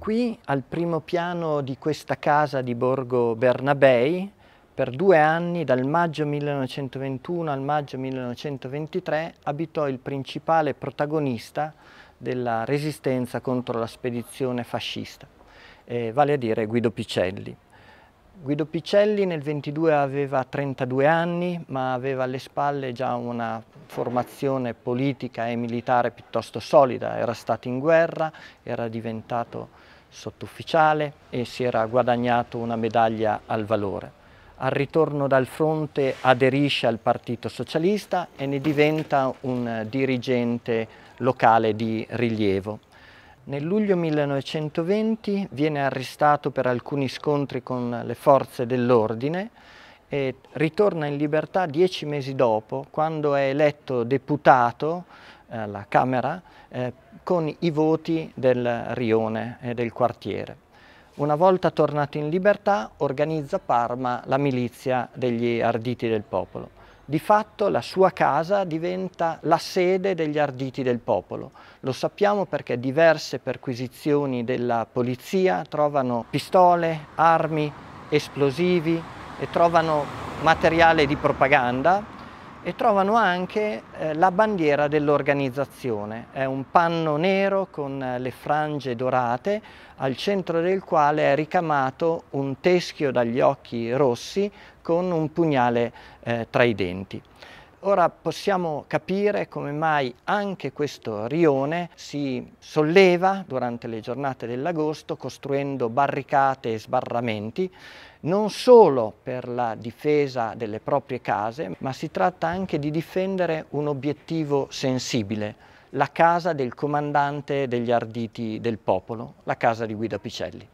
qui al primo piano di questa casa di Borgo Bernabei per due anni, dal maggio 1921 al maggio 1923, abitò il principale protagonista della resistenza contro la spedizione fascista, eh, vale a dire Guido Picelli. Guido Picelli nel 22 aveva 32 anni ma aveva alle spalle già una formazione politica e militare piuttosto solida, era stato in guerra, era diventato sottufficiale e si era guadagnato una medaglia al valore. Al ritorno dal fronte aderisce al Partito Socialista e ne diventa un dirigente locale di rilievo. Nel luglio 1920 viene arrestato per alcuni scontri con le forze dell'ordine e ritorna in libertà dieci mesi dopo, quando è eletto deputato eh, alla Camera eh, con i voti del rione e del quartiere. Una volta tornato in libertà organizza a Parma la milizia degli arditi del popolo. Di fatto la sua casa diventa la sede degli arditi del popolo. Lo sappiamo perché diverse perquisizioni della polizia trovano pistole, armi, esplosivi e trovano materiale di propaganda e trovano anche eh, la bandiera dell'organizzazione. È un panno nero con eh, le frange dorate al centro del quale è ricamato un teschio dagli occhi rossi con un pugnale eh, tra i denti. Ora possiamo capire come mai anche questo rione si solleva durante le giornate dell'agosto costruendo barricate e sbarramenti non solo per la difesa delle proprie case, ma si tratta anche di difendere un obiettivo sensibile, la casa del comandante degli arditi del popolo, la casa di Guido Picelli.